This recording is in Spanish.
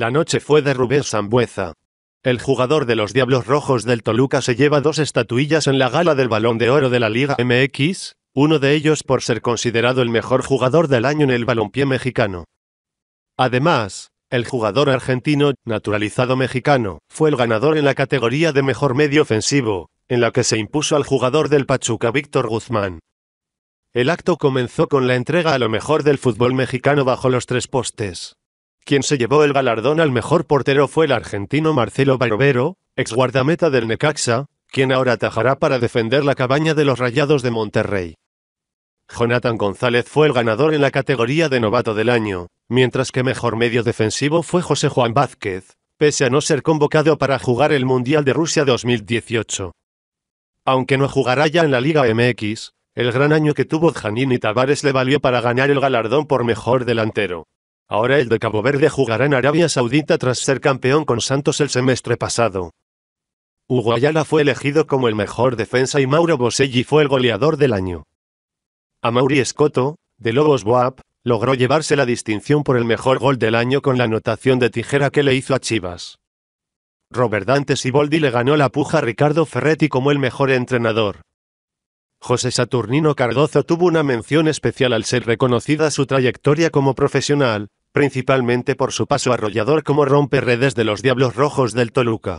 La noche fue de Rubén Sambueza. El jugador de los Diablos Rojos del Toluca se lleva dos estatuillas en la gala del Balón de Oro de la Liga MX, uno de ellos por ser considerado el mejor jugador del año en el balompié mexicano. Además, el jugador argentino, naturalizado mexicano, fue el ganador en la categoría de mejor medio ofensivo, en la que se impuso al jugador del Pachuca Víctor Guzmán. El acto comenzó con la entrega a lo mejor del fútbol mexicano bajo los tres postes. Quien se llevó el galardón al mejor portero fue el argentino Marcelo Barbero, ex guardameta del Necaxa, quien ahora atajará para defender la cabaña de los Rayados de Monterrey. Jonathan González fue el ganador en la categoría de novato del año, mientras que mejor medio defensivo fue José Juan Vázquez, pese a no ser convocado para jugar el Mundial de Rusia 2018. Aunque no jugará ya en la Liga MX, el gran año que tuvo y Tavares le valió para ganar el galardón por mejor delantero. Ahora el de Cabo Verde jugará en Arabia Saudita tras ser campeón con Santos el semestre pasado. Hugo Ayala fue elegido como el mejor defensa y Mauro Boselli fue el goleador del año. A Mauri Escoto, de Lobos Boab, logró llevarse la distinción por el mejor gol del año con la anotación de tijera que le hizo a Chivas. Robert y Boldi le ganó la puja a Ricardo Ferretti como el mejor entrenador. José Saturnino Cardozo tuvo una mención especial al ser reconocida su trayectoria como profesional, principalmente por su paso arrollador como rompe redes de los Diablos Rojos del Toluca.